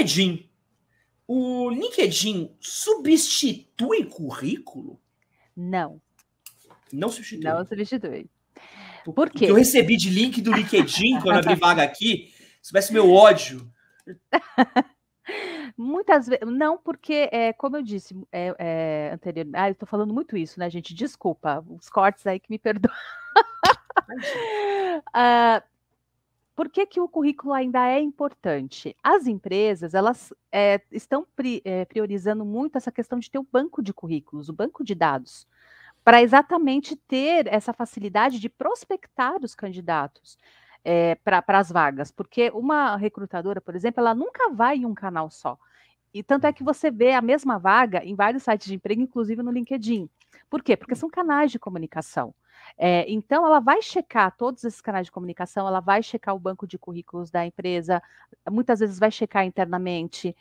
LinkedIn. O LinkedIn substitui currículo? Não. Não substitui. Não substitui. Por quê? O que eu recebi de link do LinkedIn quando abri vaga aqui, soubesse meu ódio. Muitas vezes, não, porque, é, como eu disse é, é, ah, eu estou falando muito isso, né, gente? Desculpa, os cortes aí que me perdoam. uh, por que, que o currículo ainda é importante? As empresas elas é, estão pri, é, priorizando muito essa questão de ter o um banco de currículos, o banco de dados, para exatamente ter essa facilidade de prospectar os candidatos é, eh, para as vagas, porque uma recrutadora, por exemplo, ela nunca vai em um canal só. E tanto é que uhum. você vê a mesma vaga em vários sites de emprego, inclusive no LinkedIn. Por quê? Porque uhum. são canais de comunicação. É, então, ela vai checar todos esses canais de comunicação, ela vai checar o banco de currículos da empresa, muitas vezes vai checar internamente,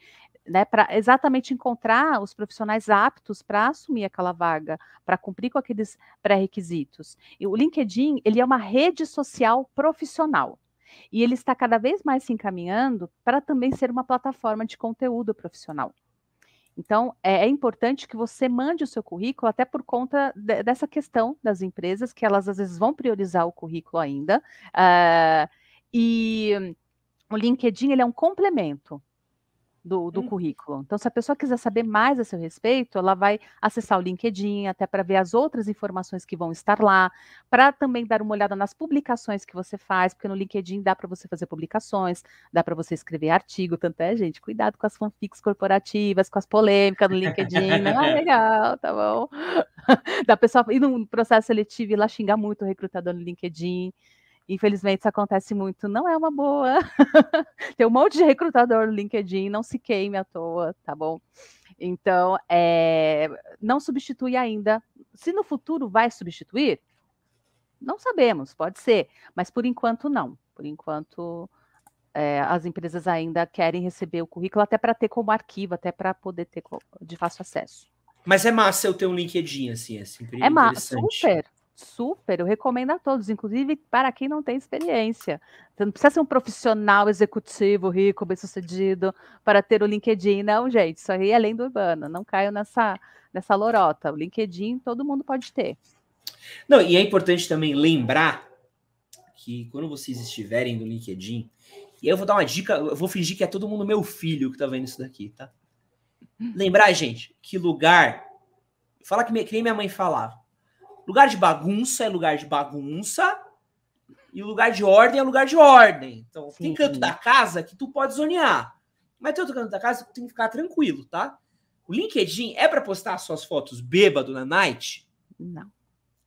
né, para exatamente encontrar os profissionais aptos para assumir aquela vaga, para cumprir com aqueles pré-requisitos. E o LinkedIn, ele é uma rede social profissional. E ele está cada vez mais se encaminhando para também ser uma plataforma de conteúdo profissional. Então, é, é, importante que você mande o seu currículo, até por conta de, dessa questão das empresas, que elas às vezes vão priorizar o currículo ainda. Uh, e o LinkedIn ele é um complemento do, do hum. currículo. Então, se a pessoa quiser saber mais a seu respeito, ela vai acessar o LinkedIn até para ver as outras informações que vão estar lá, para também dar uma olhada nas publicações que você faz, porque no LinkedIn dá para você fazer publicações, dá para você escrever artigo, tanto é, gente, cuidado com as fanfics corporativas, com as polêmicas no LinkedIn. Né? ah, legal, tá bom. da pessoa ir num processo seletivo e lá xingar muito o recrutador no LinkedIn. Infelizmente, isso acontece muito, não é uma boa. Tem um monte de recrutador no LinkedIn, não se queime à toa, tá bom? Então, é, não substitui ainda. Se no futuro vai substituir, não sabemos, pode ser, mas por enquanto não. Por enquanto, é, as empresas ainda querem receber o currículo até para ter como arquivo, até para poder ter de fácil acesso. Mas é massa eu ter um LinkedIn, assim, é sempre É massa, super, super, eu recomendo a todos, inclusive para quem não tem experiência. Você não precisa ser um profissional executivo, rico, bem-sucedido, para ter o LinkedIn. Não, gente, isso aí é além do urbano. não caio nessa, nessa lorota. O LinkedIn todo mundo pode ter. Não, e é importante também lembrar que quando vocês estiverem no LinkedIn, e eu vou dar uma dica, eu vou fingir que é todo mundo meu filho que tá vendo isso daqui, tá? Lembrar, gente, que lugar. Fala que, que nem minha mãe falava Lugar de bagunça é lugar de bagunça e lugar de ordem é lugar de ordem. Então, sim, tem canto sim. da casa que tu pode zonear. Mas tem outro canto da casa que tu tem que ficar tranquilo, tá? O LinkedIn é para postar suas fotos bêbado na night? Não.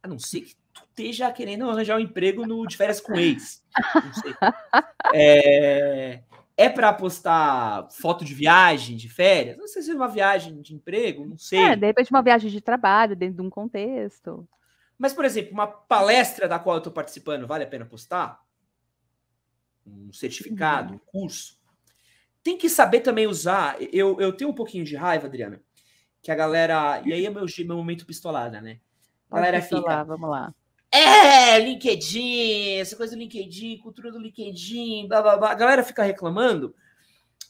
A não ser que tu esteja querendo arranjar um emprego no, de férias com ex. Não sei. É, é para postar foto de viagem, de férias? Não sei se é uma viagem de emprego, não sei. É, de repente uma viagem de trabalho, dentro de um contexto. Mas, por exemplo, uma palestra da qual eu estou participando, vale a pena postar? Um certificado, uhum. um curso. Tem que saber também usar. Eu, eu tenho um pouquinho de raiva, Adriana, que a galera. E aí é meu, meu momento pistolada, né? A galera fica. Vamos lá. É, LinkedIn, essa coisa do LinkedIn, cultura do LinkedIn, blá blá blá. A galera fica reclamando.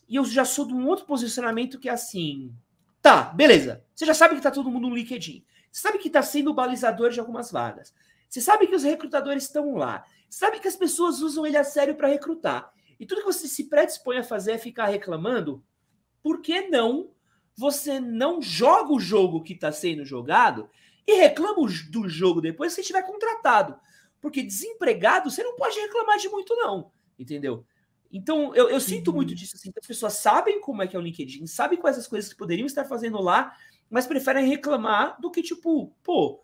E eu já sou de um outro posicionamento que é assim. Tá, beleza. Você já sabe que tá todo mundo no LinkedIn. Você sabe que está sendo o balizador de algumas vagas. Você sabe que os recrutadores estão lá. Você sabe que as pessoas usam ele a sério para recrutar. E tudo que você se predispõe a fazer é ficar reclamando. Por que não você não joga o jogo que está sendo jogado e reclama do jogo depois que você estiver contratado? Porque desempregado, você não pode reclamar de muito, não. Entendeu? Então, eu, eu sinto muito uhum. disso. Assim, as pessoas sabem como é que é o LinkedIn, sabem quais as coisas que poderiam estar fazendo lá mas preferem reclamar do que, tipo, pô,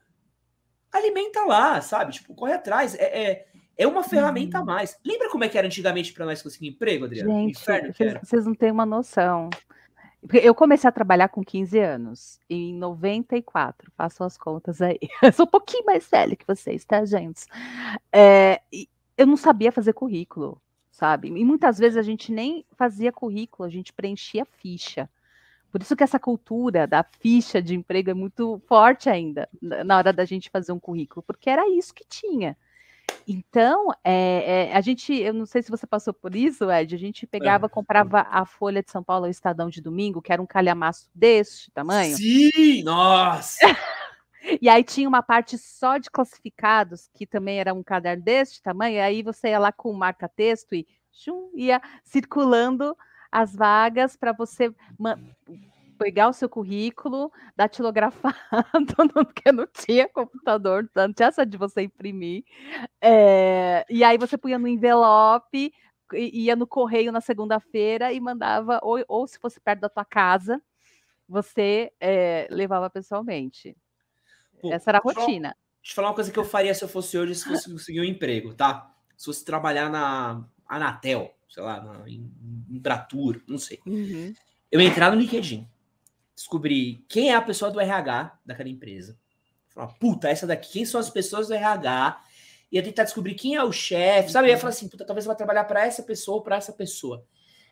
alimenta lá, sabe? Tipo, corre atrás. É, é, é uma ferramenta a uhum. mais. Lembra como é que era antigamente para nós conseguir emprego, Adriano? Gente, vocês não têm uma noção. Eu comecei a trabalhar com 15 anos, em 94, faço as contas aí. Eu sou um pouquinho mais velha que vocês, tá, gente? É, eu não sabia fazer currículo, sabe? E muitas vezes a gente nem fazia currículo, a gente preenchia ficha. Por isso que essa cultura da ficha de emprego é muito forte ainda na hora da gente fazer um currículo, porque era isso que tinha. Então, é, é, a gente, eu não sei se você passou por isso, Ed, a gente pegava, é. comprava a Folha de São Paulo, Estadão de domingo, que era um calhamaço deste tamanho. Sim, nossa! e aí tinha uma parte só de classificados, que também era um caderno deste tamanho, aí você ia lá com marca-texto e ia circulando as vagas para você pegar o seu currículo, datilografado, porque não tinha computador, não tinha essa de você imprimir. É, e aí você punha no envelope, ia no correio na segunda-feira e mandava, ou, ou se fosse perto da tua casa, você é, levava pessoalmente. Pô, essa era a rotina. deixa eu falar uma coisa que eu faria se eu fosse hoje, se fosse conseguir um emprego, tá? Se fosse trabalhar na Anatel, sei lá, na, em, Tratur, não sei. Uhum. Eu entrar no LinkedIn, descobri quem é a pessoa do RH daquela empresa. Fala puta, essa daqui, quem são as pessoas do RH? Ia tentar descobrir quem é o chefe, sabe? Eu ia falar assim, puta, talvez eu vá trabalhar para essa pessoa ou para essa pessoa.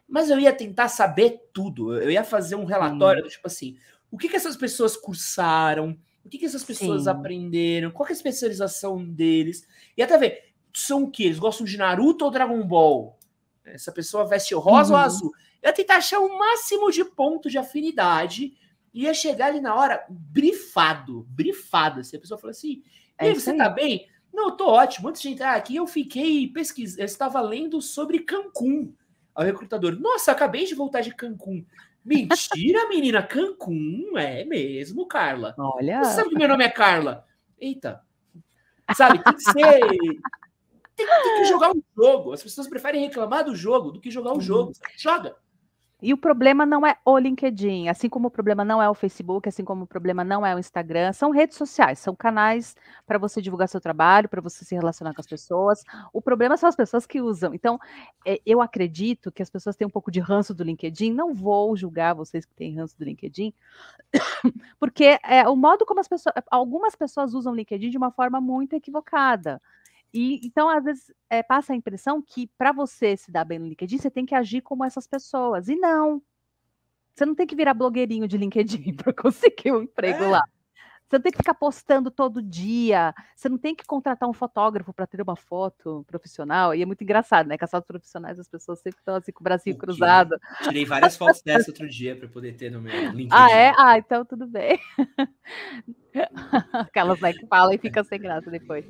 Mas eu ia tentar saber tudo. Eu ia fazer um relatório, tipo assim, o que, que essas pessoas cursaram, o que, que essas pessoas Sim. aprenderam, qual é a especialização deles. E até ver, são o quê? Eles gostam de Naruto ou Dragon Ball? Essa pessoa veste rosa uhum. ou azul? Eu ia tentar achar o máximo de ponto de afinidade e ia chegar ali na hora brifado, brifado. Se assim, a pessoa falou assim, é você aí. tá bem? Não, eu tô ótimo. Antes de entrar aqui, eu fiquei pesquisando, eu estava lendo sobre Cancún. Ao recrutador, nossa, acabei de voltar de Cancún. Mentira, menina, Cancún, é mesmo, Carla. Olha. Você sabe que meu nome é Carla? Eita. Sabe, tem que ser tem, tem, que ah. jogar um jogo. As pessoas preferem reclamar do jogo do que jogar o um uhum. jogo. Joga. E o problema não é o LinkedIn, assim como o problema não é o Facebook, assim como o problema não é o Instagram, são redes sociais, são canais para você divulgar seu trabalho, para você se relacionar com as pessoas. O problema são as pessoas que usam. Então, é, eu acredito que as pessoas têm um pouco de ranço do LinkedIn, não vou julgar vocês que têm ranço do LinkedIn, porque é o modo como as pessoas, algumas pessoas usam o LinkedIn de uma forma muito equivocada. E então, às vezes, é, passa a impressão que para você se dar bem no LinkedIn, você tem que agir como essas pessoas. E não. Você não tem que virar blogueirinho de LinkedIn para conseguir um emprego é. lá. Você não tem que ficar postando todo dia. Você não tem que contratar um fotógrafo para ter uma foto profissional. E é muito engraçado, né? Que as fotos profissionais as pessoas sempre estão assim com o bracinho cruzado. Tirei várias fotos dessa outro dia para poder ter no meu ah, LinkedIn. Ah, é? Ah, então tudo bem. Aquelas né, que falam e fica sem graça depois.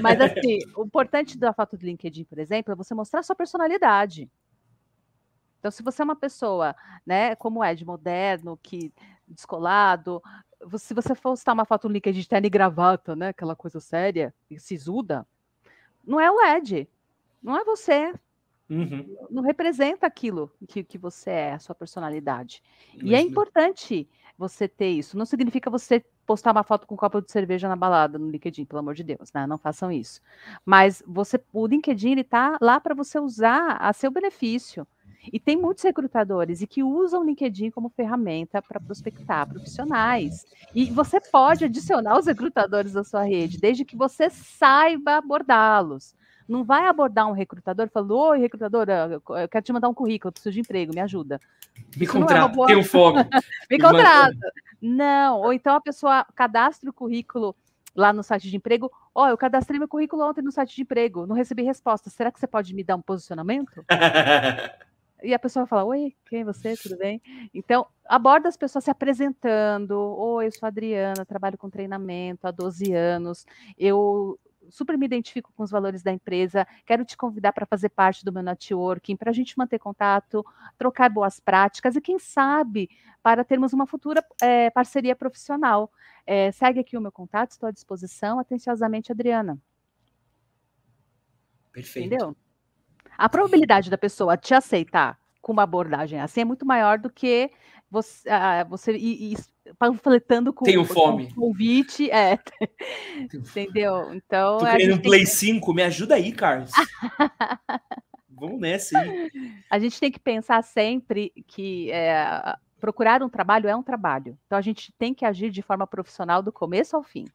Mas assim, o importante da foto do LinkedIn, por exemplo, é você mostrar sua personalidade. Então, se você é uma pessoa, né, como é, de moderno, que descolado, se você for postar uma foto no de terno e gravata, né, aquela coisa séria e sisuda, não é o Ed, não é você. Uhum. Não representa aquilo que, que você é, a sua personalidade. Mas, e é importante você ter isso. Não significa você postar uma foto com um copo de cerveja na balada no LinkedIn, pelo amor de Deus, né? Não façam isso. Mas você, o LinkedIn ele tá lá para você usar a seu benefício. E tem muitos recrutadores e que usam o LinkedIn como ferramenta para prospectar profissionais. E você pode adicionar os recrutadores à sua rede, desde que você saiba abordá-los. Não vai abordar um recrutador falando, oi, recrutadora, eu quero te mandar um currículo, eu preciso de emprego, me ajuda. Me é contrata, é boa... tenho fogo. me contrata. Não, ou então a pessoa cadastra o currículo lá no site de emprego. Ó, oh, eu cadastrei meu currículo ontem no site de emprego, não recebi resposta. Será que você pode me dar um posicionamento? E a pessoa fala, oi, quem é você? Tudo bem? Então, aborda as pessoas se apresentando. Oi, eu sou a Adriana, trabalho com treinamento há 12 anos. Eu super me identifico com os valores da empresa, quero te convidar para fazer parte do meu networking, para a gente manter contato, trocar boas práticas e, quem sabe, para termos uma futura é, parceria profissional. É, segue aqui o meu contato, estou à disposição. Atenciosamente, Adriana. Perfeito. Entendeu? A probabilidade da pessoa te aceitar com uma abordagem assim é muito maior do que você, ah, você ir, ir panfletando com, Tenho fome. convite. É. Entendeu? Então. Tô querendo um Play que... 5, me ajuda aí, Carlos. Vamos nessa aí. A gente tem que pensar sempre que é, procurar um trabalho é um trabalho. Então a gente tem que agir de forma profissional do começo ao fim.